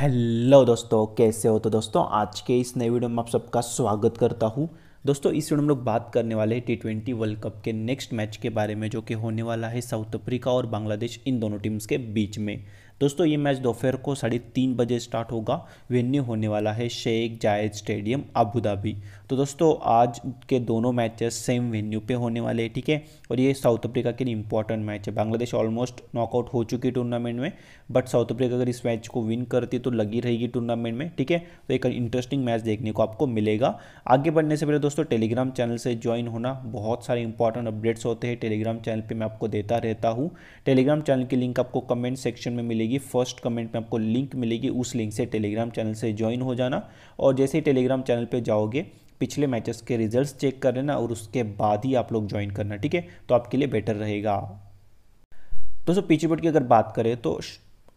hello दोस्तों कैसे हो तो दोस्तों आज के इस नए वीडियो में आप सबका स्वागत करता हूँ दोस्तों इस वीडियो में हम लोग बात करने वाले हैं टी ट्वेंटी वर्ल्ड कप के नेक्स्ट मैच के बारे में जो कि होने वाला है साउथ अफ्रीका और बांग्लादेश इन दोनों टीम्स के बीच में दोस्तों ये मैच दोपहर को साढ़े तीन बजे स्टार्ट होगा वेन्यू होने वाला है शेख जायद स्टेडियम अबू धाबी तो दोस्तों आज के दोनों मैचेस सेम वेन्यू पे होने वाले हैं ठीक है और ये साउथ अफ्रीका के लिए इंपॉर्टेंट मैच है बांग्लादेश ऑलमोस्ट नॉकआउट हो चुकी है टूर्नामेंट में बट साउथ अफ्रीका अगर इस मैच को विन करती तो लगी रहेगी टूर्नामेंट में ठीक है तो एक इंटरेस्टिंग मैच देखने को आपको मिलेगा आगे बढ़ने से पहले दोस्तों टेलीग्राम चैनल से ज्वाइन होना बहुत सारे इंपॉर्टेंट अपडेट्स होते हैं टेलीग्राम चैनल पर मैं आपको देता रहता हूँ टेलीग्राम चैनल की लिंक आपको कमेंट सेक्शन में मिलेगी मिलेगी फर्स्ट कमेंट में आपको लिंक मिलेगी उस लिंक से टेलीग्राम चैनल से ज्वाइन हो जाना और जैसे ही टेलीग्राम चैनल पे जाओगे पिछले मैचेस के रिजल्ट्स चेक कर लेना और उसके बाद ही आप लोग ज्वाइन करना ठीक है तो आपके लिए बेटर रहेगा दोस्तों पीछे बोर्ड की अगर बात करें तो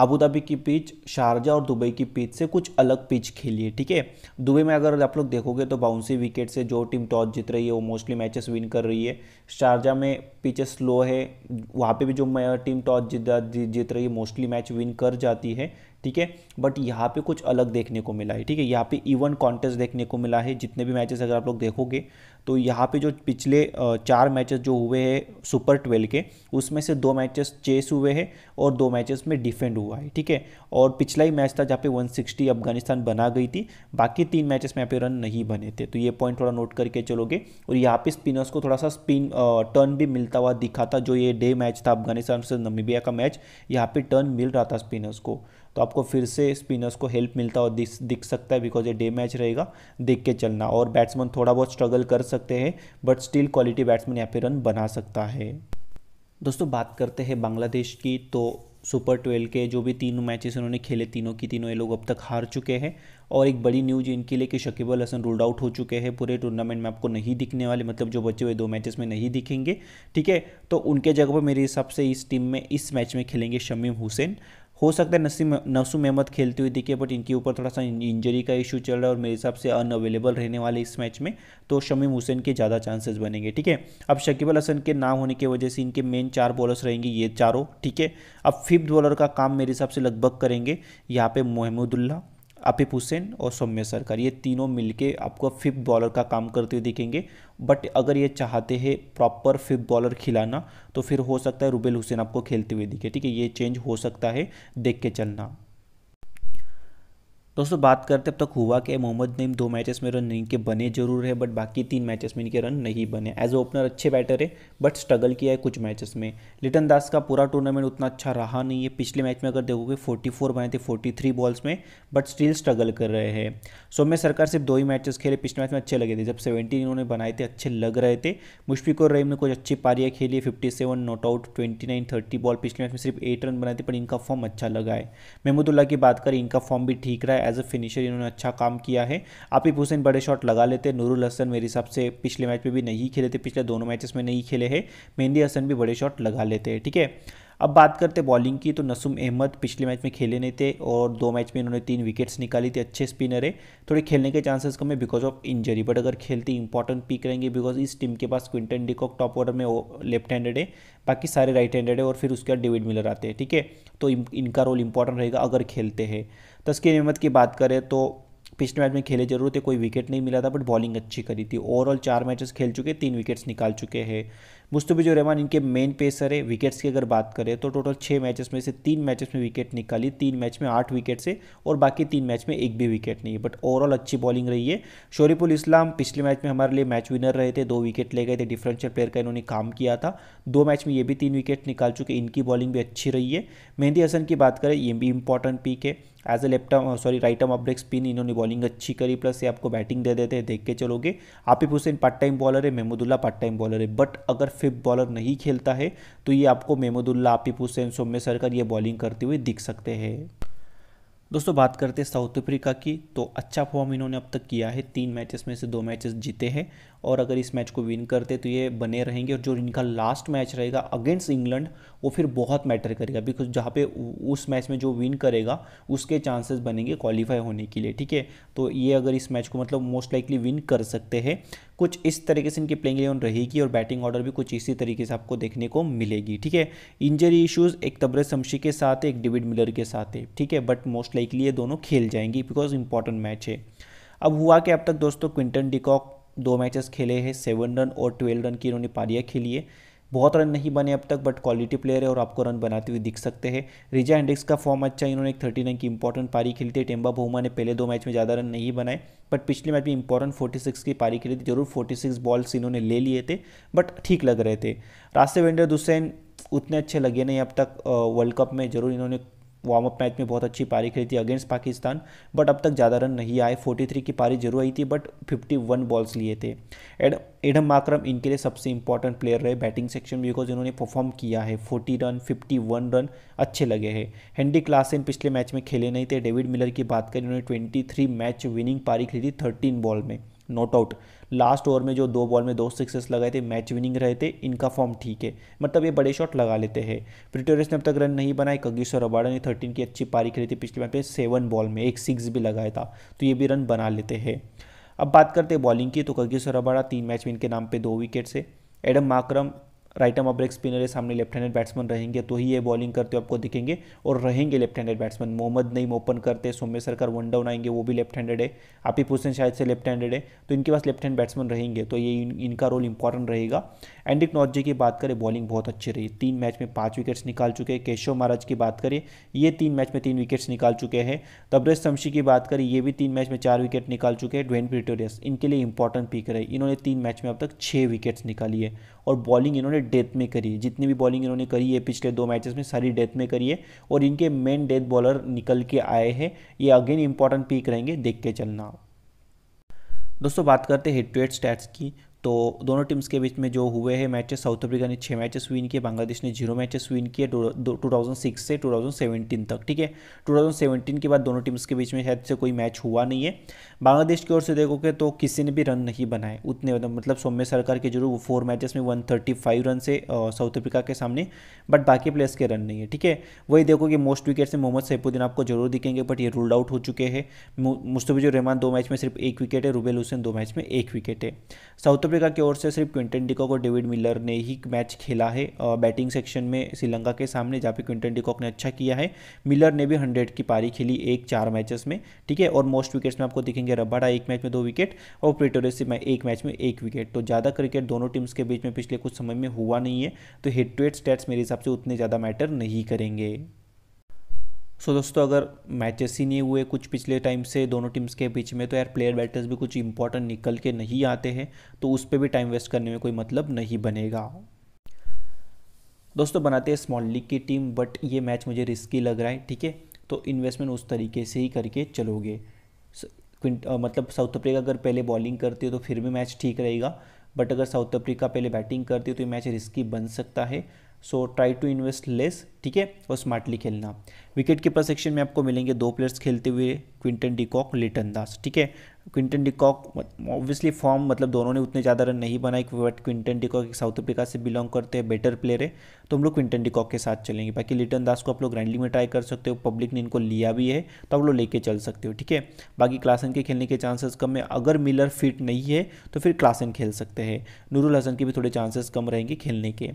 अबूधाबी की पिच शारजा और दुबई की पिच से कुछ अलग पिच खेली है ठीक है दुबई में अगर आप लोग देखोगे तो बाउंसी विकेट से जो टीम टॉस जीत रही है वो मोस्टली मैचेस विन कर रही है शारजा में पिचेस स्लो है वहाँ पे भी जो टीम टॉस जीत जीत रही है मोस्टली मैच विन कर जाती है ठीक है बट यहाँ पे कुछ अलग देखने को मिला है ठीक है यहाँ पे इवन कॉन्टेस्ट देखने को मिला है जितने भी मैचेस अगर आप लोग देखोगे तो यहाँ पे जो पिछले चार मैचेस जो हुए हैं सुपर ट्वेल्व के उसमें से दो मैचेस चेस हुए हैं और दो मैचेस में डिफेंड हुआ है ठीक है और पिछला ही मैच था जहाँ पे 160 अफगानिस्तान बना गई थी बाकी तीन मैचेस में यहाँ पे रन नहीं बने थे तो ये पॉइंट थोड़ा नोट करके चलोगे और यहाँ पे स्पिनर्स को थोड़ा सा स्पिन टर्न भी मिलता हुआ दिखा था जो ये डे मैच था अफगानिस्तान से नमीबिया का मैच यहाँ पर टर्न मिल रहा था स्पिनर्स को तो आपको फिर से स्पिनर्स को हेल्प मिलता और दिख दिख सकता है बिकॉज ये डे मैच रहेगा देख के चलना और बैट्समैन थोड़ा बहुत स्ट्रगल कर सकते हैं बट स्टिल क्वालिटी बैट्समैन यहाँ पे रन बना सकता है दोस्तों बात करते हैं बांग्लादेश की तो सुपर ट्वेल्व के जो भी तीनों मैचेस उन्होंने खेले तीनों की तीनों ये लोग अब तक हार चुके हैं और एक बड़ी न्यूज इनके लिए कि शकीब अल हसन रूल्ड आउट हो चुके हैं पूरे टूर्नामेंट में आपको नहीं दिखने वाले मतलब जो बचे हुए दो मैचेस में नहीं दिखेंगे ठीक है तो उनके जगह पर मेरे हिसाब से इस टीम में इस मैच में खेलेंगे शमीम हुसैन हो सकता है नसीम नसूम अहमद खेलते हुए दिखे बट इनके ऊपर थोड़ा सा इंजरी का इशू चल रहा है और मेरे हिसाब से अन अवेलेबल रहने वाले इस मैच में तो शमीम हुसैन के ज़्यादा चांसेस बनेंगे ठीक है अब शकीब अल हसन के नाम होने की वजह से इनके मेन चार बॉलर्स रहेंगे ये चारों ठीक है अब फिफ्थ बॉलर का काम मेरे हिसाब से लगभग करेंगे यहाँ पे महमूदुल्ला अपिप हुसैन और सौम्य सरकार ये तीनों मिलके आपको फिफ्थ बॉलर का काम करते हुए दिखेंगे बट अगर ये चाहते हैं प्रॉपर फिफ्थ बॉलर खिलाना तो फिर हो सकता है रुबेल हुसैन आपको खेलते हुए दिखे ठीक है ये चेंज हो सकता है देख के चलना दोस्तों बात करते अब तक हुआ कि मोहम्मद नईम दो मैचेस में रन इनके बने जरूर है बट बाकी तीन मैचेस में इनके रन नहीं बने एज ओपनर अच्छे बैटर है बट स्ट्रगल किया है कुछ मैचेस में लिटन दास का पूरा टूर्नामेंट उतना अच्छा रहा नहीं है पिछले मैच में अगर देखोगे 44 बने थे 43 बॉल्स में बट स्टिल स्ट्रगल कर रहे हैं सौम्य सरकार सिर्फ दो ही मैचेस खेले पिछले मैच में अच्छे लगे थे जब सेवेंटीन इन्होंने बनाए थे अच्छे लग रहे थे मुशफिक और रहीम ने कुछ अच्छी पारियाँ खेली fifty seven not out twenty nine thirty ball पिछले मैच में सिर्फ एट रन बनाए थे पर इनका फॉर्म अच्छा लगा है महमूदुल्ला की बात करें इनका फॉर्म भी ठीक रहा है है एज अ फिनिशर इन्होंने अच्छा काम किया है ही हुसैन बड़े शॉट लगा लेते नूरुल हसन मेरे हिसाब से पिछले मैच में भी नहीं खेले थे पिछले दोनों मैचेस में नहीं खेले हैं मेहंदी हसन भी बड़े शॉट लगा लेते हैं ठीक है अब बात करते बॉलिंग की तो नसूम अहमद पिछले मैच में खेले नहीं थे और दो मैच में इन्होंने तीन विकेट्स निकाली थी अच्छे स्पिनर है थोड़े खेलने के चांसेस कम है बिकॉज ऑफ इंजरी बट अगर खेलती इंपॉर्टेंट पिक रहेंगे बिकॉज इस टीम के पास क्विंटन डिकॉक टॉप ऑर्डर में लेफ्ट हैंडेड है बाकी सारे राइट हैंडेड है और फिर उसके बाद डेविड मिलर आते हैं ठीक है तो इनका रोल इंपॉर्टेंट रहेगा अगर खेलते हैं तस्किन अहमद की बात करें तो पिछले मैच में खेले जरूर थे कोई विकेट नहीं मिला था बट बॉलिंग अच्छी करी थी ओवरऑल चार मैचेस खेल चुके तीन विकेट्स निकाल चुके हैं मुस्तफिजुर रहमान इनके मेन पेसर है विकेट्स की अगर बात करें तो टोटल छः मैचेस में से तीन मैचेस में विकेट निकाली तीन मैच में आठ विकेट से और बाकी तीन मैच में एक भी विकेट नहीं है बट ओवरऑल अच्छी बॉलिंग रही है शोरीपुल इस्लाम पिछले मैच में हमारे लिए मैच विनर रहे थे दो विकेट ले गए थे डिफरेंशियल प्लेयर का इन्होंने काम किया था दो मैच में ये भी तीन विकेट निकाल चुके इनकी बॉलिंग भी अच्छी रही है मेहंदी हसन की बात करें ये भी इंपॉर्टेंट पीक है as a left sorry right arm break spin इन्होंने बॉलिंग बॉलिंग अच्छी करी प्लस ये आपको बैटिंग दे देते हैं देख के चलोगे Afif Hussain part time bowler है मेमोदुल्ला पार्ट टाइम बॉलर है बट अगर फिफ्थ बॉलर नहीं खेलता है तो ये आपको मेमोदुल्ला आपिफ हुसैन सौम्य सरकार ये बॉलिंग करते हुए दिख सकते हैं दोस्तों बात करते हैं साउथ अफ्रीका की तो अच्छा फॉर्म इन्होंने अब तक किया है तीन मैचेस में से दो मैचेस जीते हैं और अगर इस मैच को विन करते तो ये बने रहेंगे और जो इनका लास्ट मैच रहेगा अगेंस्ट इंग्लैंड वो फिर बहुत मैटर करेगा बिकॉज जहाँ पे उस मैच में जो विन करेगा उसके चांसेस बनेंगे क्वालिफाई होने के लिए ठीक है तो ये अगर इस मैच को मतलब मोस्ट लाइकली विन कर सकते हैं कुछ इस तरीके से इनकी प्लेइंग इलेवन रहेगी और बैटिंग ऑर्डर भी कुछ इसी तरीके से आपको देखने को मिलेगी ठीक है इंजरी इश्यूज एक तब्रे शमशी के साथ एक डिविड मिलर के साथ है ठीक है बट मोस्ट लाइकली ये दोनों खेल जाएंगी बिकॉज इंपॉर्टेंट मैच है अब हुआ कि अब तक दोस्तों क्विंटन डिकॉक दो मैचेस खेले हैं सेवन रन और ट्वेल्व रन की इन्होंने पारियाँ खेली है बहुत रन नहीं बने अब तक बट क्वालिटी प्लेयर है और आपको रन बनाते हुए दिख सकते हैं रिजा एंडिक्स का फॉर्म अच्छा है इन्होंने एक थर्टी नाइन की इंपॉर्टेंट पारी खेली थी टेम्बा भोमा ने पहले दो मैच में ज़्यादा रन नहीं बनाए बट पिछले मैच में इंपॉर्टेंट फोर्टी सिक्स की पारी खेली थी जरूर फोर्टी सिक्स बॉल्स इन्होंने ले लिए थे बट ठीक लग रहे थे रास्ते वेंडर हुसैन उतने अच्छे लगे नहीं अब तक वर्ल्ड कप में जरूर इन्होंने वार्म अप मैच में बहुत अच्छी पारी खेली थी अगेंस्ट पाकिस्तान बट अब तक ज़्यादा रन नहीं आए 43 की पारी जरूर आई थी बट 51 बॉल्स लिए थे एड एडम माक्रम इनके लिए सबसे इंपॉर्टेंट प्लेयर रहे बैटिंग सेक्शन में बिकॉज इन्होंने परफॉर्म किया है 40 रन 51 रन अच्छे लगे हैं हैंडी क्लासन पिछले मैच में खेले नहीं थे डेविड मिलर की बात करें इन्होंने ट्वेंटी मैच विनिंग पारी खेली थी थर्टीन बॉल में नॉट आउट लास्ट ओवर में जो दो बॉल में दो सिक्सेस लगाए थे मैच विनिंग रहे थे इनका फॉर्म ठीक है मतलब ये बड़े शॉट लगा लेते हैं प्रिटोरियस ने अब तक रन नहीं बनाए कगिश्वर अबाड़ा ने थर्टीन की अच्छी पारी खेली थी पिछले मैच में सेवन बॉल में एक सिक्स भी लगाया था तो ये भी रन बना लेते हैं अब बात करते हैं बॉलिंग की तो कगीश्वर अबाड़ा तीन मैच में इनके नाम पर दो विकेट से Adam Markram right arm break spinner है सामने लेफ्ट हैंडेड बैट्समैन रहेंगे तो ही ये बॉलिंग करते हुए आपको दिखेंगे और रहेंगे left handed batsman Mohammad Naim open करते सोमे सरकार वन डाउन आएंगे वो भी लेफ्ट हैंडेड है पूछते हैं शायद से लेफ्ट हैंडेड है तो इनके पास लेफ्ट हैंड बैट्समैन रहेंगे तो ये इन, इनका रोल इंपॉर्टेंट रहेगा एंडिक नॉजी की बात करें बॉलिंग बहुत अच्छी रही तीन मैच में पाँच विकेट्स निकाल चुके हैं केशव महाराज की बात करें ये तीन मैच में तीन विकेट्स निकाल चुके हैं तब्रेश शमशी की बात करें ये भी तीन मैच में चार विकेट निकाल चुके हैं ड्वेन प्रिटोरियस इनके लिए इंपॉर्टेंट पिक रहे इन्होंने तीन मैच में अब तक छः विकेट्स निकाली है और बॉलिंग इन्होंने डेथ में करी है जितनी भी बॉलिंग इन्होंने करी है पिछले दो मैचेस में सारी डेथ में करी है और इनके मेन डेथ बॉलर निकल के आए हैं ये अगेन इंपॉर्टेंट पिक रहेंगे देख के चलना दोस्तों बात करते हैं हेड टू हेड स्टैट्स की तो दोनों टीम्स के बीच में जो हुए हैं मैचेस साउथ अफ्रीका ने छः मैचेस विन किए बांग्लादेश ने जीरो मैचेस विन किए 2006 से 2017 तक ठीक है 2017 के बाद दोनों टीम्स के बीच में शायद से कोई मैच हुआ नहीं है बांग्लादेश की ओर से देखोगे तो किसी ने भी रन नहीं बनाए उतने मतलब, मतलब सौम्य सरकार के जरूर फोर मैचेस में वन रन से साउथ अफ्रीका के सामने बट बाकी प्लेयर्स के रन नहीं है ठीक है वही देखोगे मोस्ट विकेट से मोहम्मद सैफुद्दीन आपको जरूर दिखेंगे बट ये रूल्ड आउट हो चुके हैं मुस्तफिजुर रहमान दो मैच में सिर्फ एक विकेट है रुबेल हुसैन दो मैच में एक विकेट है साउथ अफ्रीका की ओर से सिर्फ क्विंटन डिकॉक और डेविड मिलर ने ही मैच खेला है बैटिंग सेक्शन में श्रीलंका के सामने जहाँ पे क्विंटन डिकॉक ने अच्छा किया है मिलर ने भी हंड्रेड की पारी खेली एक चार मैचेस में ठीक है और मोस्ट विकेट्स में आपको दिखेंगे रबाडा एक मैच में दो विकेट और से एक मैच में एक विकेट तो ज़्यादा क्रिकेट दोनों टीम्स के बीच में पिछले कुछ समय में हुआ नहीं है तो हेड टू हेड स्टैट्स मेरे हिसाब से उतने ज़्यादा मैटर नहीं करेंगे सो so, दोस्तों अगर मैचेस ही नहीं हुए कुछ पिछले टाइम से दोनों टीम्स के बीच में तो यार प्लेयर बैटर्स भी कुछ इंपॉर्टेंट निकल के नहीं आते हैं तो उस पर भी टाइम वेस्ट करने में कोई मतलब नहीं बनेगा दोस्तों बनाते हैं स्मॉल लीग की टीम बट ये मैच मुझे रिस्की लग रहा है ठीक है तो इन्वेस्टमेंट उस तरीके से ही करके चलोगे मतलब साउथ अफ्रीका अगर पहले बॉलिंग करती है तो फिर भी मैच ठीक रहेगा बट अगर साउथ अफ्रीका पहले बैटिंग करती है तो ये मैच रिस्की बन सकता है so try to invest less ठीक है और स्मार्टली खेलना विकेट कीपर सेक्शन में आपको मिलेंगे दो प्लेयर्स खेलते हुए क्विंटन डिकॉक लिटन दास ठीक है क्विंटन डिकॉक ऑब्वियसली फॉर्म मतलब दोनों ने उतने ज़्यादा रन नहीं बनाए बट क्विंटन डिकॉक एक साउथ अफ्रीका से बिलोंग करते हैं बेटर प्लेयर है तो हम लोग क्विंटन डिकॉक के साथ चलेंगे बाकी लिटन दास को आप लोग ग्रैंडली में ट्राई कर सकते हो पब्लिक ने इनको लिया भी है तो आप लोग लेके चल सकते हो ठीक है बाकी क्लासन के खेलने के चांसेस कम है अगर मिलर फिट नहीं है तो फिर क्लासन खेल सकते हैं नूरुल हसन के भी थोड़े चांसेस कम रहेंगे खेलने के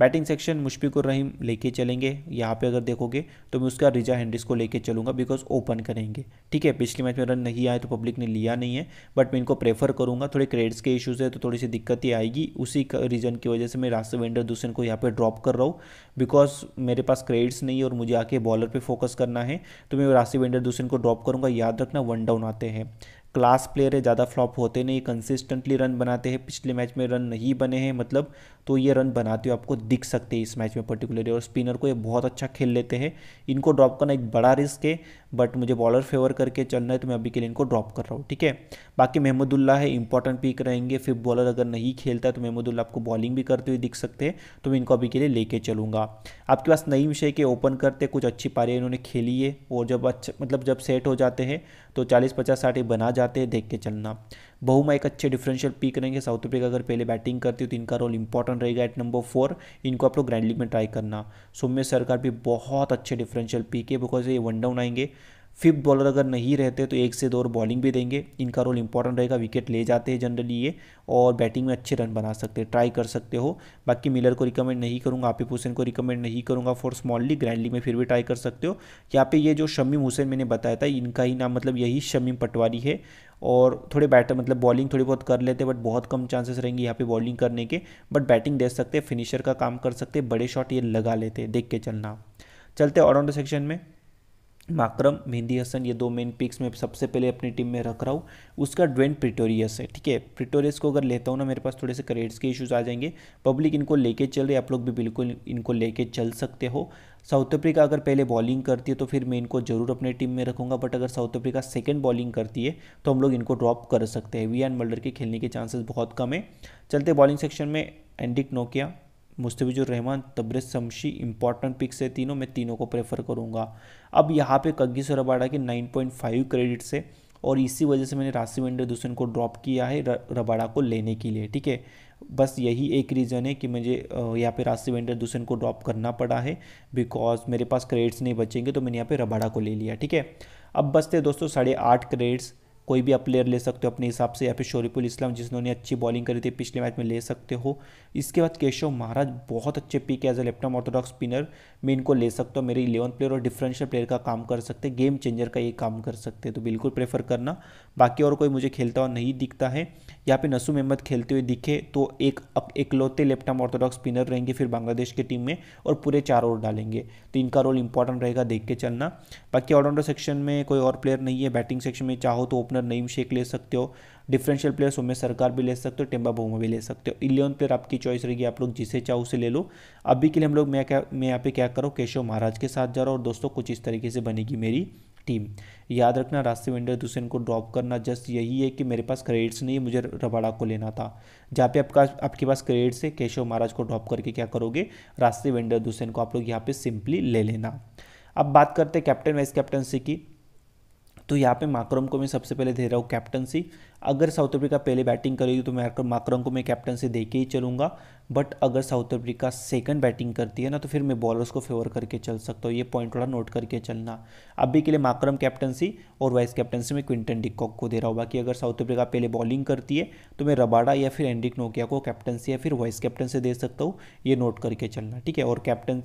बैटिंग सेक्शन मुशफिकुर रहीम लेके चलेंगे यहाँ पे अगर देखोगे तो मैं उसका रिजा हैंड्रिस को लेके चलूँगा बिकॉज ओपन करेंगे ठीक है पिछले मैच में रन नहीं आए तो पब्लिक ने लिया नहीं है बट मैं इनको प्रेफर करूँगा थोड़े क्रेडिट्स के इशूज़ है तो थोड़ी सी दिक्कत ही आएगी उसी रीज़न की वजह से मैं वेंडर दूसरे को यहाँ पर ड्रॉप कर रहा हूँ बिकॉज मेरे पास क्रेडिट्स नहीं है और मुझे आके बॉलर पर फोकस करना है तो मैं वेंडर दूसरे को ड्रॉप करूँगा याद रखना वन डाउन आते हैं क्लास प्लेयर है ज़्यादा फ्लॉप होते नहीं कंसिस्टेंटली रन बनाते हैं पिछले मैच में रन नहीं बने हैं मतलब तो ये रन बनाते हुए आपको दिख सकते हैं इस मैच में पर्टिकुलरली और स्पिनर को ये बहुत अच्छा खेल लेते हैं इनको ड्रॉप करना एक बड़ा रिस्क है बट मुझे बॉलर फेवर करके चलना है तो मैं अभी के लिए इनको ड्रॉप कर रहा हूँ ठीक है बाकी महमूदुल्ला है इंपॉर्टेंट पिक रहेंगे फिफ्थ बॉलर अगर नहीं खेलता तो महमूदुल्ला आपको बॉलिंग भी करते हुए दिख सकते हैं तो मैं इनको अभी के लिए लेके चलूँगा आपके पास नई विषय के ओपन करते कुछ अच्छी पारियाँ इन्होंने खेली है और जब अच्छा मतलब जब सेट हो जाते हैं तो चालीस पचास साठ बना जाते हैं देख के चलना बहुमा एक अच्छे डिफरेंशियल पिक रहेंगे साउथ अफ्रीका अगर पहले बैटिंग करती हो तो इनका रोल इंपॉर्टेंट रहेगा एट नंबर फोर इनको आप लोग ग्रैंड लीग में ट्राई करना सोम्य सरकार भी बहुत अच्छे डिफरेंशियल पिक है बिकॉज ये वन डाउन आएंगे फिफ्थ बॉलर अगर नहीं रहते तो एक से दो और बॉलिंग भी देंगे इनका रोल इंपॉर्टेंट रहेगा विकेट ले जाते हैं जनरली ये और बैटिंग में अच्छे रन बना सकते हैं ट्राई कर सकते हो बाकी मिलर को रिकमेंड नहीं करूँगा आपिफ हुसैन को रिकमेंड नहीं करूँगा for small league grand league में फिर भी ट्राई कर सकते हो यहाँ पे ये जो शमीम हुसैन मैंने बताया था इनका ही नाम मतलब यही शमीम पटवारी है और थोड़े बैटर मतलब बॉलिंग थोड़ी बहुत कर लेते बट बहुत कम चांसेस रहेंगे यहाँ पे बॉलिंग करने के बट बैटिंग दे सकते फिनिशर का काम कर सकते बड़े शॉट ये लगा लेते देख के चलना चलते ऑलराउंडर सेक्शन में माक्रम मेहंदी हसन ये दो मेन पिक्स मैं सबसे पहले अपनी टीम में रख रहा हूँ उसका ड्वेंट प्रिटोरियस है ठीक है प्रिटोरियस को अगर लेता हूँ ना मेरे पास थोड़े से करेड्स के इश्यूज आ जाएंगे पब्लिक इनको लेके चल रही आप लोग भी बिल्कुल इनको लेके चल सकते हो साउथ अफ्रीका अगर पहले बॉलिंग करती है तो फिर मैं इनको जरूर अपने टीम में रखूंगा बट अगर साउथ अफ्रीका सेकेंड बॉलिंग करती है तो हम लोग इनको ड्रॉप कर सकते हैं वी एन मल्डर के खेलने के चांसेस बहुत कम है चलते बॉलिंग सेक्शन में एंडिक Nokia मुस्तविजुर Rahman Tabraiz Shamshi important pics है तीनों मैं तीनों को प्रेफर करूँगा अब यहाँ पे कग्गी रबाडा के 9.5 क्रेडिट से और इसी वजह से मैंने राशि वेंडर दूसन को ड्रॉप किया है रबाड़ा को लेने के लिए ठीक है बस यही एक रीज़न है कि मुझे यहाँ पे राशि वेंडर दूसन को ड्रॉप करना पड़ा है बिकॉज मेरे पास क्रेडिट्स नहीं बचेंगे तो मैंने यहाँ पे रबाड़ा को ले लिया ठीक है अब बसते दोस्तों साढ़े आठ क्रेडिट्स कोई भी आप प्लेयर ले सकते हो अपने हिसाब से या फिर शोरीपुल इस्लाम जिन्होंने अच्छी बॉलिंग करी थी पिछले मैच में ले सकते हो इसके बाद केशव महाराज बहुत अच्छे pick as a left arm orthodox spinner में इनको ले सकते हो मेरे इलेवन प्लेयर और डिफरेंशियल प्लेयर का काम कर सकते गेम चेंजर का ये काम कर सकते तो बिल्कुल प्रेफर करना बाकी और कोई मुझे खेलता हुआ नहीं दिखता है यहाँ पे नसूम अहमद खेलते हुए दिखे तो एक इकलौते लेफ्ट ऑर्थोडॉक्स स्पिनर रहेंगे फिर बांग्लादेश की टीम में और पूरे चार ओवर डालेंगे तो इनका रोल इंपॉर्टेंट रहेगा देख के चलना बाकी ऑलराउंडर सेक्शन में कोई और प्लेयर नहीं है बैटिंग सेक्शन में चाहो तो ओपनर नईम शेख ले सकते हो डिफरेंशियल प्लेयर उमेश सरकार भी ले सकते हो टेम्बा बोमा भी ले सकते हो इलेवन प्लेयर आपकी चॉइस रहेगी आप लोग जिसे चाहो उसे ले लो अभी के लिए हम लोग मैं क्या मैं यहाँ पे क्या करो केशव महाराज के साथ जा रहा हूँ और दोस्तों कुछ इस तरीके से बनेगी मेरी टीम याद रखना रास्ते वेंडर दूसरे को ड्रॉप करना जस्ट यही है कि मेरे पास क्रेडिट्स नहीं है मुझे रबाड़ा को लेना था जहाँ पे आपका आपके पास क्रेडिट्स है केशव महाराज को ड्रॉप करके क्या करोगे रास्ते वेंडर दूसरे को आप लोग यहाँ पे सिंपली ले लेना अब बात करते हैं कैप्टन वाइस कैप्टनसी की तो यहाँ पे माक्रम को मैं सबसे पहले दे रहा हूँ कैप्टनसी अगर साउथ अफ्रीका पहले बैटिंग करेगी तो मैं माक्रम को मैं कैप्टनसी दे के ही चलूँगा बट अगर साउथ अफ्रीका सेकंड बैटिंग करती है ना तो फिर मैं बॉलर्स को फेवर करके चल सकता हूँ ये पॉइंट थोड़ा नोट करके चलना अभी के लिए माक्रम कैप्टनसी और वाइस कैप्टनसी में क्विंटन डिकॉक को दे रहा हूँ बाकी अगर साउथ अफ्रीका पहले बॉलिंग करती है तो मैं रबाडा या फिर एंडिक नोकिया को कैप्टनसी या फिर वाइस कैप्टनसी दे सकता हूँ ये नोट करके चलना ठीक है और कैप्टन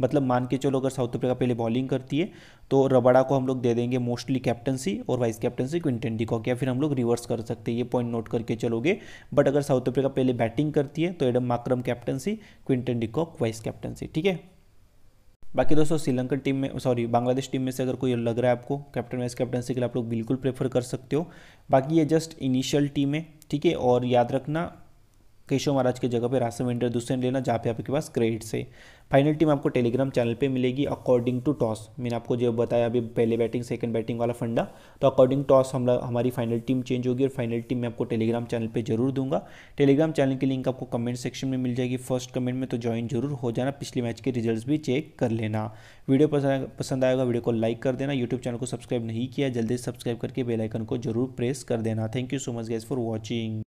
मतलब मान के चलो अगर साउथ अफ्रीका पहले बॉलिंग करती है तो रबाड़ा को हम लोग दे देंगे मोस्टली कैप्टनसी और वाइस कैप्टनसी क्विंटन डिकॉक या फिर हम लोग रिवर्स कर सकते हैं ये पॉइंट नोट करके चलोगे बट अगर साउथ अफ्रीका पहले बैटिंग करती है तो Adam Markram captaincy Quinton de Kock vice captaincy ठीक है बाकी दोस्तों श्रीलंकन टीम में सॉरी बांग्लादेश टीम में से अगर कोई लग रहा है आपको कैप्टन वाइस कैप्टनसी के लिए आप लोग बिल्कुल प्रेफर कर सकते हो बाकी ये जस्ट इनिशियल टीम है ठीक है और याद रखना केशव महाराज की के जगह पे राशन वेंडर दूसरे ने लेना जहाँ पे आपके पास क्रेडिट्स है फाइनल टीम आपको टेलीग्राम चैनल पे मिलेगी अकॉर्डिंग टू टॉस मैंने आपको जो बताया अभी पहले बैटिंग सेकंड बैटिंग वाला फंडा तो अकॉर्डिंग टॉस हम हमारी फाइनल टीम चेंज होगी और फाइनल टीम मैं आपको टेलीग्राम चैनल पे जरूर दूंगा टेलीग्राम चैनल की लिंक आपको कमेंट सेक्शन में मिल जाएगी फर्स्ट कमेंट में तो ज्वाइन जरूर हो जाना पिछले मैच के रिजल्ट भी चेक कर लेना वीडियो पसंद आएगा वीडियो को लाइक कर देना यूट्यूब चैनल को सब्सक्राइब नहीं किया जल्दी सब्सक्राइब करके बेलाइकन को जरूर प्रेस कर देना thank you so much guys for watching